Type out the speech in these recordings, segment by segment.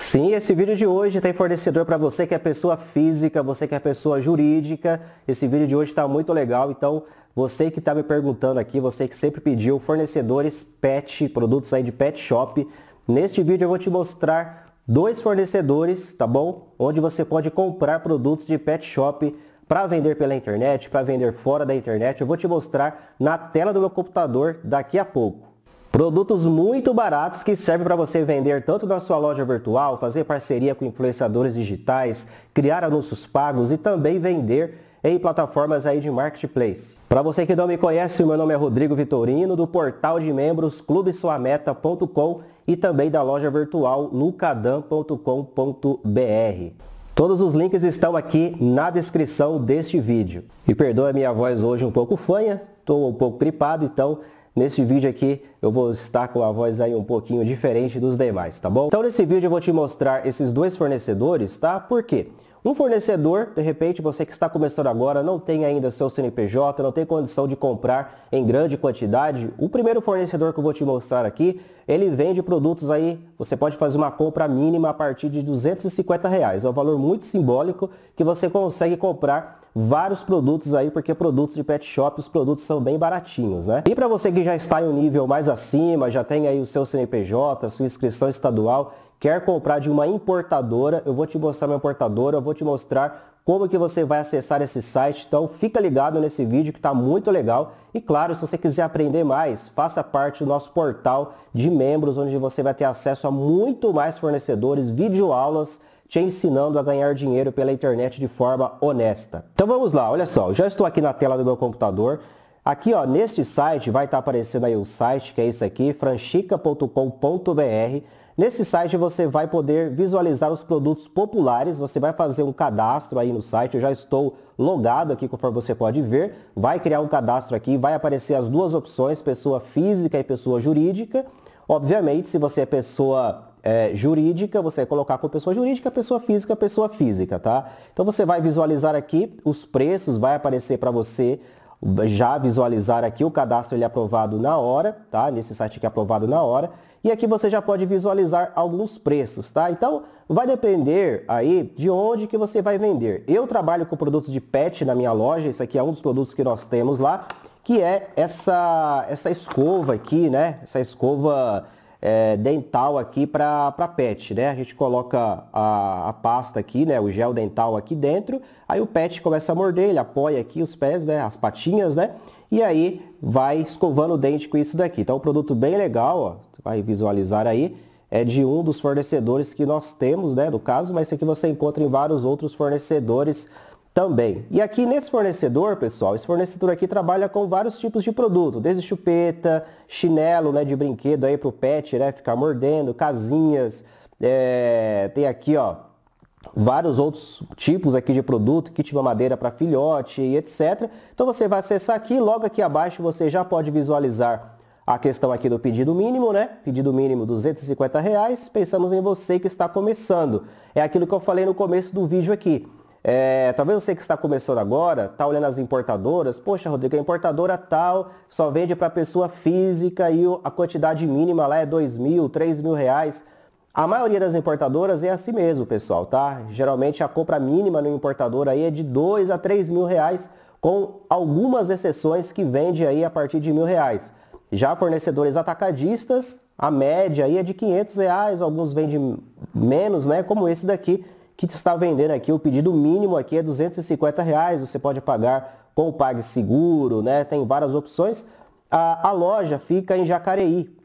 Sim, esse vídeo de hoje tem fornecedor para você que é pessoa física, você que é pessoa jurídica. Esse vídeo de hoje está muito legal, então você que está me perguntando aqui, você que sempre pediu fornecedores pet, produtos aí de pet shop. Neste vídeo eu vou te mostrar dois fornecedores, tá bom? Onde você pode comprar produtos de pet shop para vender pela internet, para vender fora da internet. Eu vou te mostrar na tela do meu computador daqui a pouco. Produtos muito baratos que servem para você vender tanto na sua loja virtual, fazer parceria com influenciadores digitais, criar anúncios pagos e também vender em plataformas aí de marketplace. Para você que não me conhece, meu nome é Rodrigo Vitorino do portal de membros clubesuameta.com e também da loja virtual lucadam.com.br. Todos os links estão aqui na descrição deste vídeo. E perdoa a minha voz hoje um pouco fanha, estou um pouco gripado, então Nesse vídeo aqui eu vou estar com a voz aí um pouquinho diferente dos demais, tá bom? Então nesse vídeo eu vou te mostrar esses dois fornecedores, tá? Por quê? Um fornecedor, de repente, você que está começando agora, não tem ainda seu CNPJ, não tem condição de comprar em grande quantidade, o primeiro fornecedor que eu vou te mostrar aqui, ele vende produtos aí, você pode fazer uma compra mínima a partir de 250 reais, é um valor muito simbólico que você consegue comprar vários produtos aí, porque produtos de pet shop, os produtos são bem baratinhos, né? E para você que já está em um nível mais acima, já tem aí o seu CNPJ, sua inscrição estadual, quer comprar de uma importadora, eu vou te mostrar uma importadora, eu vou te mostrar como que você vai acessar esse site. Então fica ligado nesse vídeo que está muito legal. E claro, se você quiser aprender mais, faça parte do nosso portal de membros, onde você vai ter acesso a muito mais fornecedores, videoaulas aulas te ensinando a ganhar dinheiro pela internet de forma honesta. Então vamos lá, olha só, já estou aqui na tela do meu computador. Aqui ó, neste site vai estar tá aparecendo aí o site, que é esse aqui, franchica.com.br. Nesse site você vai poder visualizar os produtos populares, você vai fazer um cadastro aí no site, eu já estou logado aqui conforme você pode ver, vai criar um cadastro aqui, vai aparecer as duas opções, pessoa física e pessoa jurídica. Obviamente, se você é pessoa é, jurídica, você vai colocar com pessoa jurídica, pessoa física, pessoa física, tá? Então você vai visualizar aqui os preços, vai aparecer para você já visualizar aqui o cadastro ele é aprovado na hora, tá? Nesse site que é aprovado na hora. E aqui você já pode visualizar alguns preços, tá? Então, vai depender aí de onde que você vai vender. Eu trabalho com produtos de pet na minha loja, esse aqui é um dos produtos que nós temos lá, que é essa, essa escova aqui, né? Essa escova é, dental aqui para pet, né? A gente coloca a, a, pasta aqui, né? O gel dental aqui dentro, aí o pet começa a morder, ele apoia aqui os pés, né? As patinhas, né? E aí vai escovando o dente com isso daqui. Então, um produto bem legal, ó. Vai visualizar aí. É de um dos fornecedores que nós temos, né? No caso, mas isso aqui você encontra em vários outros fornecedores também. E aqui nesse fornecedor, pessoal, esse fornecedor aqui trabalha com vários tipos de produto, desde chupeta, chinelo né, de brinquedo aí para o pet né, ficar mordendo, casinhas, é, tem aqui ó vários outros tipos aqui de produto, kit mamadeira para filhote e etc. Então você vai acessar aqui, logo aqui abaixo você já pode visualizar a questão aqui do pedido mínimo, né? Pedido mínimo 250 reais. Pensamos em você que está começando. É aquilo que eu falei no começo do vídeo aqui. É, talvez você que está começando agora, está olhando as importadoras, poxa Rodrigo, a importadora tal só vende para pessoa física e a quantidade mínima lá é 2 mil, 3 mil reais. A maioria das importadoras é assim mesmo, pessoal, tá? Geralmente a compra mínima no importador aí é de 2 a 3 mil reais, com algumas exceções que vende aí a partir de mil reais. Já fornecedores atacadistas, a média aí é de 500 reais, alguns vendem menos, né? Como esse daqui, que está vendendo aqui. O pedido mínimo aqui é 250 reais. Você pode pagar com o PagSeguro, né? Tem várias opções. A, a loja fica em Jacareí.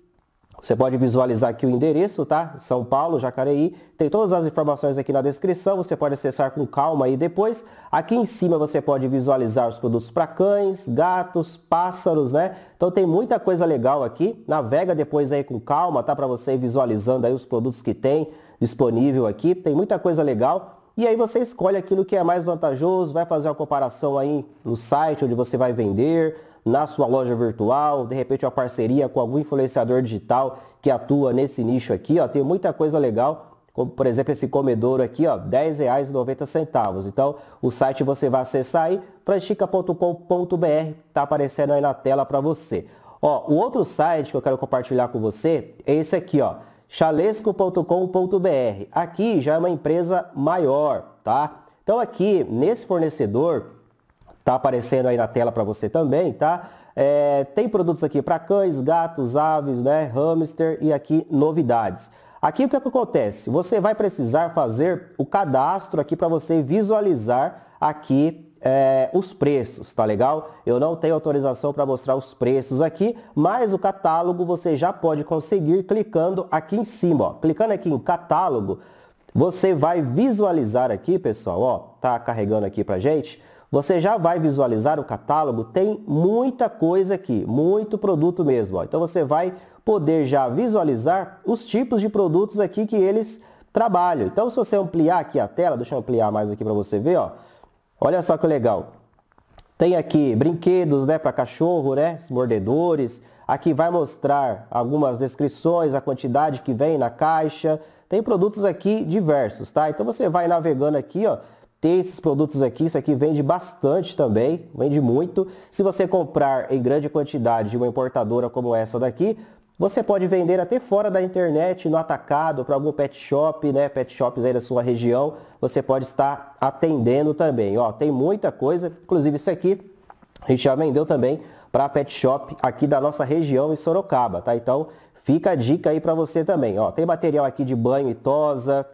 Você pode visualizar aqui o endereço, tá? São Paulo, Jacareí. Tem todas as informações aqui na descrição. Você pode acessar com calma aí depois. Aqui em cima você pode visualizar os produtos para cães, gatos, pássaros, né? Então tem muita coisa legal aqui. Navega depois aí com calma, tá? Para você visualizando aí os produtos que tem disponível aqui, tem muita coisa legal. E aí você escolhe aquilo que é mais vantajoso, vai fazer uma comparação aí no site onde você vai vender, na sua loja virtual, de repente uma parceria com algum influenciador digital que atua nesse nicho aqui, ó, tem muita coisa legal, como por exemplo esse comedouro aqui, ó, R$ 10,90. Então, o site você vai acessar aí, franchica.com.br, tá aparecendo aí na tela para você. Ó, o outro site que eu quero compartilhar com você é esse aqui, ó, chalesco.com.br. Aqui já é uma empresa maior, tá? Então aqui nesse fornecedor tá aparecendo aí na tela para você também, tá? É, tem produtos aqui para cães, gatos, aves, né, hamster e aqui novidades. Aqui o que, é que acontece? Você vai precisar fazer o cadastro aqui para você visualizar aqui é, os preços, tá legal? Eu não tenho autorização para mostrar os preços aqui, mas o catálogo você já pode conseguir clicando aqui em cima, ó. Clicando aqui em catálogo, você vai visualizar aqui, pessoal, ó, tá carregando aqui pra gente. Você já vai visualizar o catálogo, tem muita coisa aqui, muito produto mesmo, ó. Então você vai poder já visualizar os tipos de produtos aqui que eles trabalham. Então se você ampliar aqui a tela, deixa eu ampliar mais aqui para você ver, ó. Olha só que legal. Tem aqui brinquedos, né, para cachorro, né, mordedores. Aqui vai mostrar algumas descrições, a quantidade que vem na caixa. Tem produtos aqui diversos, tá? Então você vai navegando aqui, ó, tem esses produtos aqui, isso aqui vende bastante também, vende muito. Se você comprar em grande quantidade de uma importadora como essa daqui, você pode vender até fora da internet, no atacado, para algum pet shop, né? Pet shops aí da sua região, você pode estar atendendo também. Ó, tem muita coisa, inclusive isso aqui a gente já vendeu também para pet shop aqui da nossa região em Sorocaba, tá? Então fica a dica aí para você também. Ó, tem material aqui de banho e tosa.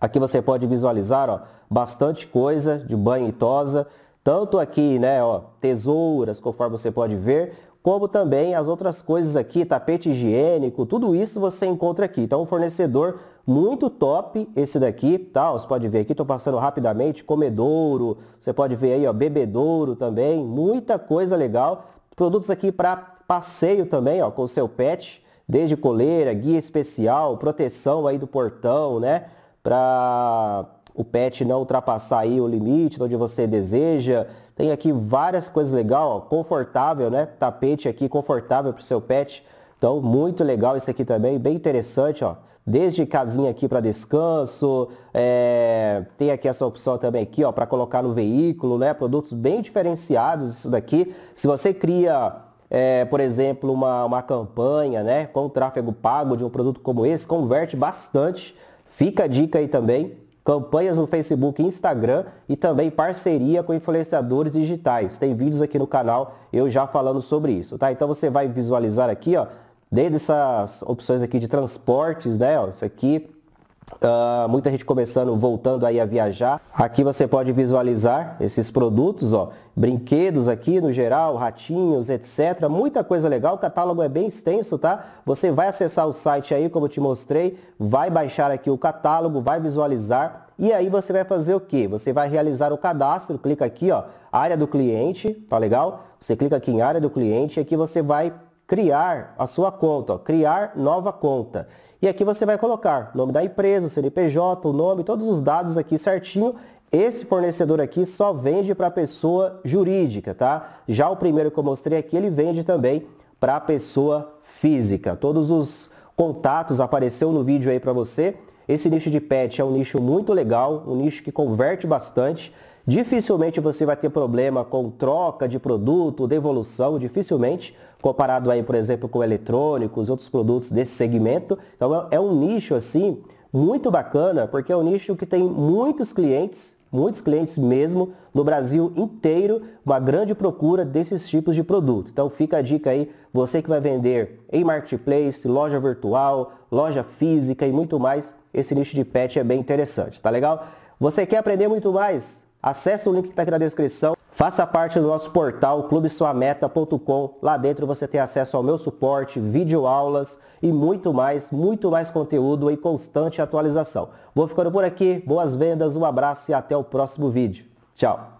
Aqui você pode visualizar, ó, bastante coisa de banho e tosa tanto aqui, né, ó, tesouras, conforme você pode ver, como também as outras coisas aqui, tapete higiênico, tudo isso você encontra aqui. Então, um fornecedor muito top esse daqui, tá? Você pode ver aqui, estou passando rapidamente, comedouro, você pode ver aí, ó, bebedouro também, muita coisa legal. Produtos aqui para passeio também, ó, com o seu pet, desde coleira, guia especial, proteção aí do portão, né? Para o pet não ultrapassar aí o limite onde você deseja, tem aqui várias coisas legal ó, confortável, né? Tapete aqui confortável para o seu pet. Então, muito legal esse aqui também, bem interessante, ó. Desde casinha aqui para descanso, é... tem aqui essa opção também aqui, ó, para colocar no veículo, né? Produtos bem diferenciados isso daqui. Se você cria é, por exemplo, uma, uma campanha né, com tráfego pago de um produto como esse, converte bastante. Fica a dica aí também campanhas no Facebook e Instagram e também parceria com influenciadores digitais. Tem vídeos aqui no canal eu já falando sobre isso, tá? Então você vai visualizar aqui, ó, dentro dessas opções aqui de transportes, né, ó, isso aqui, Uh, muita gente começando, voltando aí a viajar. Aqui você pode visualizar esses produtos, ó, brinquedos aqui no geral, ratinhos, etc. Muita coisa legal, o catálogo é bem extenso, tá? Você vai acessar o site aí, como eu te mostrei, vai baixar aqui o catálogo, vai visualizar e aí você vai fazer o que? Você vai realizar o cadastro, clica aqui, ó, área do cliente, tá legal? Você clica aqui em área do cliente e aqui você vai criar a sua conta, ó, criar nova conta. E aqui você vai colocar nome da empresa, o CNPJ, o nome, todos os dados aqui certinho. Esse fornecedor aqui só vende para pessoa jurídica, tá? Já o primeiro que eu mostrei aqui, ele vende também para pessoa física. Todos os contatos apareceu no vídeo aí para você. Esse nicho de pet é um nicho muito legal, um nicho que converte bastante. Dificilmente você vai ter problema com troca de produto, devolução, dificilmente comparado aí, por exemplo, com eletrônicos, outros produtos desse segmento. Então é, é um nicho assim muito bacana, porque é um nicho que tem muitos clientes, muitos clientes mesmo no Brasil inteiro, uma grande procura desses tipos de produto. Então fica a dica aí, você que vai vender em marketplace, loja virtual, loja física e muito mais, esse nicho de pet é bem interessante, tá legal? Você quer aprender muito mais? Acesse o link que está aqui na descrição. Faça parte do nosso portal clubesuameta.com. Lá dentro você tem acesso ao meu suporte, videoaulas e muito mais, muito mais conteúdo em constante atualização. Vou ficando por aqui, boas vendas, um abraço e até o próximo vídeo. Tchau!